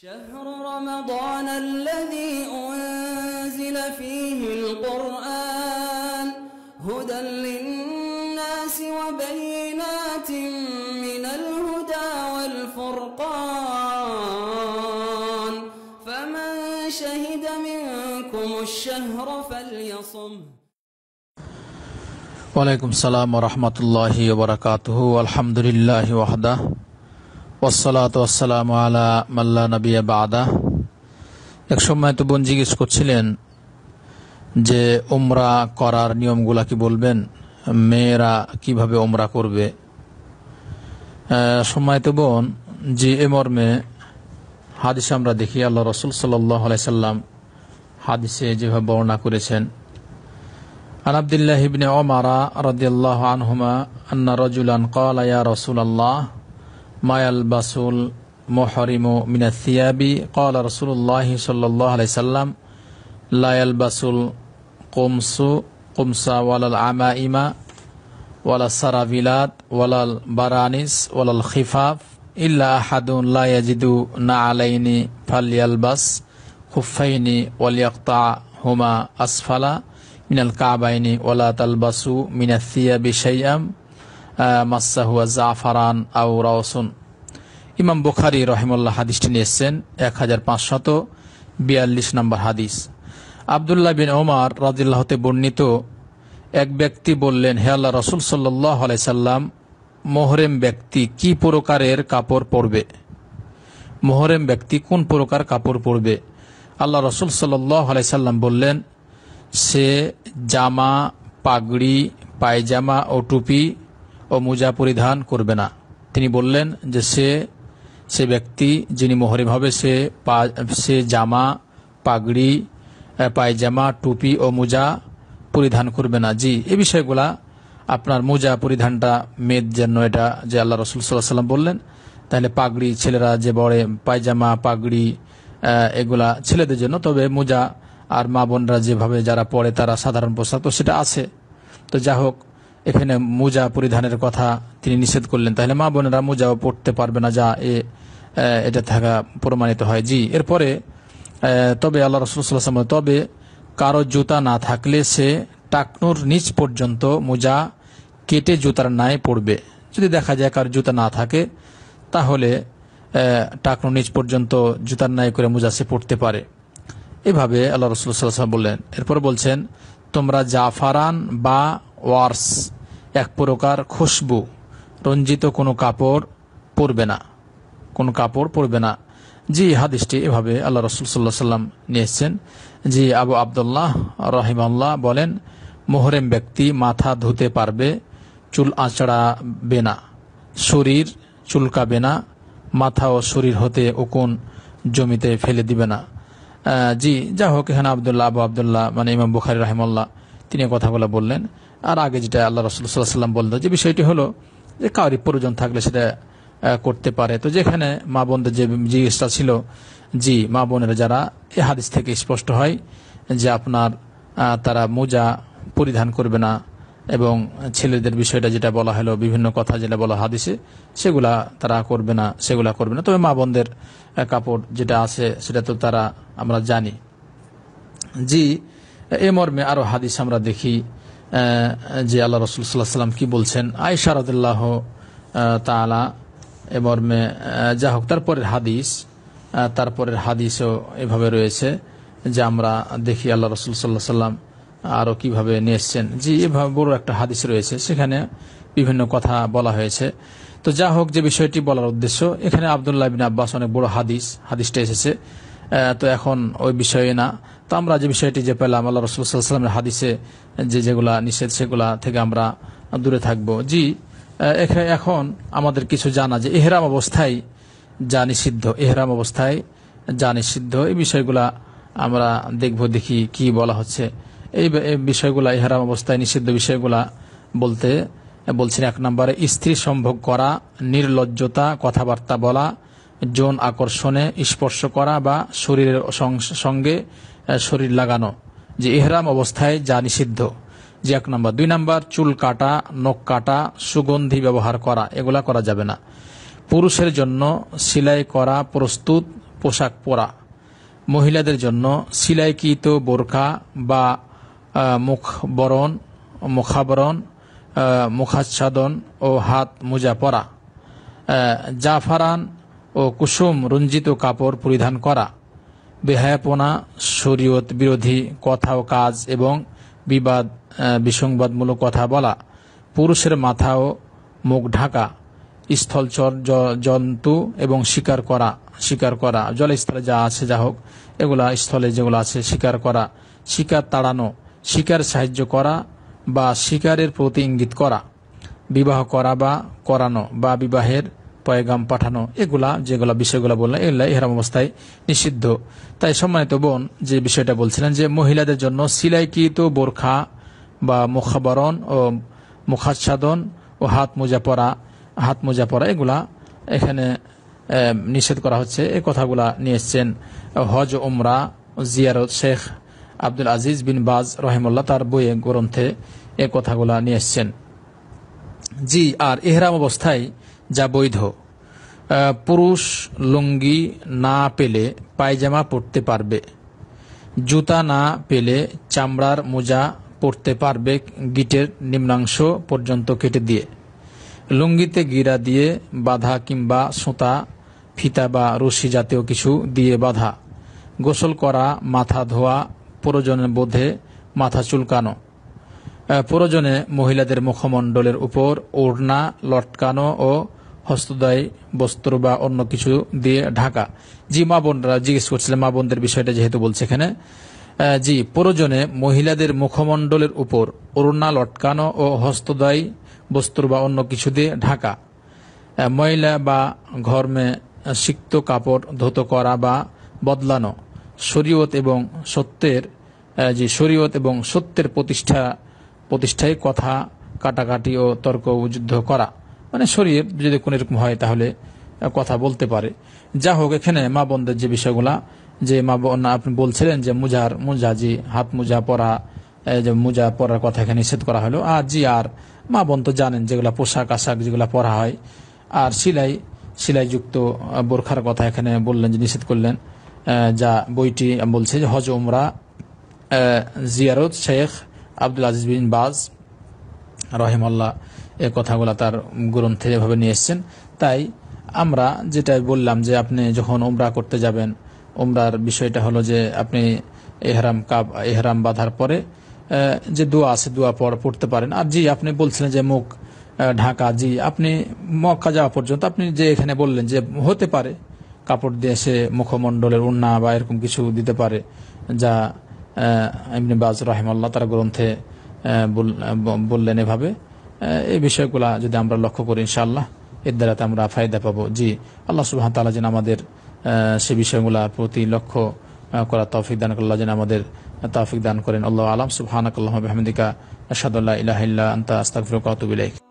شهر رمضان الذي أنزل فيه القرآن هدى للناس وبينات من الهدى والفرقان فمن شهد منكم الشهر فليصم وعليكم السلام ورحمة الله وبركاته والحمد لله وحده ওসলাত ওসালাম আলা মাল্লা নবিয়া বাদা এক সময় তো বোন জিজ্ঞেস করছিলেন যে ওমরা করার নিয়মগুলা কি বলবেন মেয়েরা কিভাবে ওমরা করবে সময় তো বোন যে এ মর্মে হাদিস আমরা দেখি আল্লাহ রসুল সাল্লাহ সাল্লাম হাদিসে যেভাবে বর্ণনা করেছেন আনাবদুল্লাহ عبد الله بن عمر رضي الله عنهما أن رجلا قال يا ما يلبس المحرم من الثياب قال رسول الله صلى الله عليه وسلم لا يلبس القمص قمص ولا العمائم ولا السرافيلات ولا البرانس ولا الخفاف إلا أحد لا يجد نعلين فليلبس خفين وليقطعهما أسفلا من الكعبين ولا تلبسوا من الثياب شيئا মাসাহুয়া জাফারান আউ রাওসুন ইমাম বুখারি রহিমুল্লাহ হাদিসটি নিয়েছেন এক হাজার পাঁচশত বিয়াল্লিশ নম্বর হাদিস আবদুল্লাহ বিন ওমার রাজিল্লাহতে বর্ণিত এক ব্যক্তি বললেন হে আল্লাহ রসুল সাল্লাহ সাল্লাম মোহরেম ব্যক্তি কি প্রকারের কাপড় পরবে মোহরেম ব্যক্তি কোন প্রকার কাপড় পরবে আল্লাহ রসুল সাল্লাহ সাল্লাম বললেন সে জামা পাগড়ি পায়জামা ও টুপি ও মোজা পরিধান করবে না তিনি বললেন যে সে সে ব্যক্তি যিনি মোহরিম হবে সে পা সে জামা পাগড়ি পায়জামা টুপি ও মোজা পরিধান করবে না জি এ বিষয়গুলা আপনার মোজা পরিধানটা মেদ জন্য এটা যে আল্লাহ রসুল সাল্লাহ সাল্লাম বললেন তাহলে পাগড়ি ছেলেরা যে বড়ে পায়জামা পাগড়ি এগুলা ছেলেদের জন্য তবে মোজা আর মা বোনরা যেভাবে যারা পড়ে তারা সাধারণ পোশাক তো সেটা আছে তো যা হোক এখানে মোজা পরিধানের কথা তিনি নিষেধ করলেন তাহলে মা বোনেরা মোজাও পড়তে পারবে না যা এটা থাকা প্রমাণিত হয় জি এরপরে তবে আল্লাহ রসুল্লাহ তবে কারো জুতা না থাকলে সে টাকনুর নিচ পর্যন্ত মোজা কেটে জুতার নাই পড়বে যদি দেখা যায় কারো জুতা না থাকে তাহলে টাকনুর নিচ পর্যন্ত জুতার নাই করে মোজা সে পড়তে পারে এভাবে আল্লাহ রসুল্লাহ বললেন এরপর বলছেন তোমরা জাফারান বা ওয়ার্স এক প্রকার খুশবু রঞ্জিত কোনো কাপড় পরবে না কোনো কাপড় পরবে না জি হাদিসটি এভাবে আল্লাহ রসুল সাল্লাহ সাল্লাম নিয়েছেন জি আবু আবদুল্লাহ রহিমাল্লাহ বলেন মোহরেম ব্যক্তি মাথা ধুতে পারবে চুল আঁচড়াবে না শরীর চুলকাবে না মাথা ও শরীর হতে ওকুন জমিতে ফেলে দিবে না জি যা হোক এখানে আবদুল্লাহ আবু আবদুল্লাহ মানে ইমাম বুখারি রাহিমাল্লাহ তিনি কথাগুলো বললেন আর আগে যেটা আল্লাহ রসুল্লাহাম বলল যে বিষয়টি হলো যে কাউরি প্রয়োজন থাকলে সেটা করতে পারে তো যেখানে মা বোনদের যে জিজ্ঞেসটা ছিল জি মা বোনেরা যারা এ হাদিস থেকে স্পষ্ট হয় যে আপনার তারা মোজা পরিধান করবে না এবং ছেলেদের বিষয়টা যেটা বলা হলো বিভিন্ন কথা যেটা বলা হাদিসে সেগুলা তারা করবে না সেগুলা করবে না তবে মা বোনদের কাপড় যেটা আছে সেটা তো তারা আমরা জানি জি এ মর্মে আরও হাদিস আমরা দেখি যে আল্লাহ রসুল সাল্লাহ সাল্লাম কি বলছেন আয়সা রদুল্লাহ তালা মর্মে যা হোক তারপরের হাদিস তারপরের হাদিসও এভাবে রয়েছে যে আমরা দেখি আল্লাহ রসুল সাল্লাহ সাল্লাম আরও কিভাবে নিয়ে এসছেন জি এভাবে বড় একটা হাদিস রয়েছে সেখানে বিভিন্ন কথা বলা হয়েছে তো যা হোক যে বিষয়টি বলার উদ্দেশ্য এখানে আবদুল্লাহ বিন আব্বাস অনেক বড় হাদিস হাদিসটা এসেছে তো এখন ওই বিষয়ে না তো আমরা যে বিষয়টি যে পেলাম আল্লাহ রসুলামের সাল্লামের হাদিসে যে যেগুলা নিষেধ সেগুলা থেকে আমরা দূরে থাকব জি এখন আমাদের কিছু জানা যে এহরাম অবস্থায় যা নিষিদ্ধ এহরাম অবস্থায় যা নিষিদ্ধ এই বিষয়গুলা আমরা দেখব দেখি কি বলা হচ্ছে এই বিষয়গুলা এহরাম অবস্থায় নিষিদ্ধ বিষয়গুলা বলতে বলছেন এক নম্বরে স্ত্রী সম্ভোগ করা নির্লজ্জতা কথাবার্তা বলা যৌন আকর্ষণে স্পর্শ করা বা শরীরের সঙ্গে শরীর লাগানো যে এহরাম অবস্থায় যা নিষিদ্ধ যে এক নম্বর দুই নম্বর চুল কাটা নখ কাটা সুগন্ধি ব্যবহার করা এগুলা করা যাবে না পুরুষের জন্য সিলাই করা প্রস্তুত পোশাক পরা মহিলাদের জন্য সিলাইকৃত বোরখা বা মুখ বরণ মুখাবরণ মুখাচ্ছাদন ও হাত মোজা পরা জাফারান ও কুসুম রঞ্জিত কাপড় পরিধান করা বেহায়াপনা শরীয়ত বিরোধী কথা ও কাজ এবং বিবাদ বিসংবাদমূলক কথা বলা পুরুষের মাথা ও মুখ ঢাকা স্থলচর জন্তু এবং শিকার করা শিকার করা জলস্থলে যা আছে যা হোক এগুলা স্থলে যেগুলো আছে শিকার করা শিকার তাড়ানো শিকার সাহায্য করা বা শিকারের প্রতি ইঙ্গিত করা বিবাহ করা বা করানো বা বিবাহের পয়গাম পাঠানো এগুলা যেগুলা বিষয়গুলো বললেন এগুলা এরাম অবস্থায় নিষিদ্ধ তাই সম্মানিত বোন যে বিষয়টা বলছিলেন যে মহিলাদের জন্য সিলাইকৃত বোরখা বা মুখাবরণ ও মুখাচ্ছাদন ও হাত মোজা পরা হাত মোজা পরা এগুলা এখানে নিষেধ করা হচ্ছে এই কথাগুলা নিয়ে এসছেন হজ ওমরা জিয়ারত শেখ আব্দুল আজিজ বিন বাজ রহেমুল্লাহ তার বইয়ে গ্রন্থে এ কথাগুলা নিয়ে এসছেন জি আর এহরাম অবস্থায় যা বৈধ পুরুষ লুঙ্গি না পেলে পায়জামা পরতে পারবে জুতা না পেলে চামড়ার মোজা পরতে পারবে গিটের নিম্নাংশ পর্যন্ত কেটে দিয়ে লুঙ্গিতে গিরা দিয়ে বাধা কিংবা সুতা ফিতা বা রশি জাতীয় কিছু দিয়ে বাধা গোসল করা মাথা ধোয়া প্রয়োজনে বোধে মাথা চুলকানো প্রয়োজনে মহিলাদের মুখমণ্ডলের উপর ওড়না লটকানো ও হস্তদায় বস্ত্র বা অন্য কিছু দিয়ে ঢাকা জি মা বোনরা জিজ্ঞেস করছিলেন মা বোনদের বিষয়টা যেহেতু বলছে এখানে জি প্রয়োজনে মহিলাদের মুখমণ্ডলের উপর ওড়না লটকানো ও হস্তদায়ী বস্ত্র বা অন্য কিছু দিয়ে ঢাকা মহিলা বা ঘর্মে সিক্ত কাপড় ধৌত করা বা বদলানো শরীয়ত এবং সত্যের যে শরীয়ত এবং সত্যের প্রতিষ্ঠা প্রতিষ্ঠায় কথা কাটাকাটি ও তর্ক যুদ্ধ করা মানে শরীর যদি কোনো এরকম হয় তাহলে কথা বলতে পারে যা হোক এখানে মা বোনদের যে বিষয়গুলা যে মা বোন আপনি বলছিলেন যে মুজার মুজাজি হাত মুজা পরা যে মুজা পরার কথা এখানে নিষেধ করা হলো আর জি আর মা বোন তো জানেন যেগুলা পোশাক আশাক যেগুলো পরা হয় আর সিলাই সিলাইযুক্ত বোরখার কথা এখানে বললেন যে নিষেধ করলেন যা বইটি বলছে যে হজ উমরা জিয়ারত শেখ আব্দুল আজিজ বিন বাজ রহেমল্লা এ কথাগুলো তার গ্রন্থে এভাবে নিয়ে এসছেন তাই আমরা যেটা বললাম যে আপনি যখন ওমরা করতে যাবেন ওমরার বিষয়টা হলো যে আপনি এহরাম কাপ এহরাম বাঁধার পরে যে দোয়া আছে দোয়া পড় পড়তে পারেন আর জি আপনি বলছিলেন যে মুখ ঢাকা জি আপনি মক্কা যাওয়া পর্যন্ত আপনি যে এখানে বললেন যে হতে পারে কাপড় দিয়ে সে মুখমণ্ডলের উন্না বা এরকম কিছু দিতে পারে যা এমনি বাজ রাহিমাল্লাহ তার গ্রন্থে বললেন এভাবে এই বিষয়গুলা যদি আমরা লক্ষ্য করি ইনশাল্লাহ এর দ্বারাতে আমরা ফায়দা পাবো জি আল্লাহ সুহান তালা যেন আমাদের সে বিষয়গুলা প্রতি লক্ষ্য করা তৌফিক দান করল্লা যেন আমাদের তৌফিক দান করেন আল্লাহ আলম সুবাহ আহমদিকা আসাদুল্লাহ ইলাহিল্লা আন্তা আস্তাক ফিরকাতুবিলাইক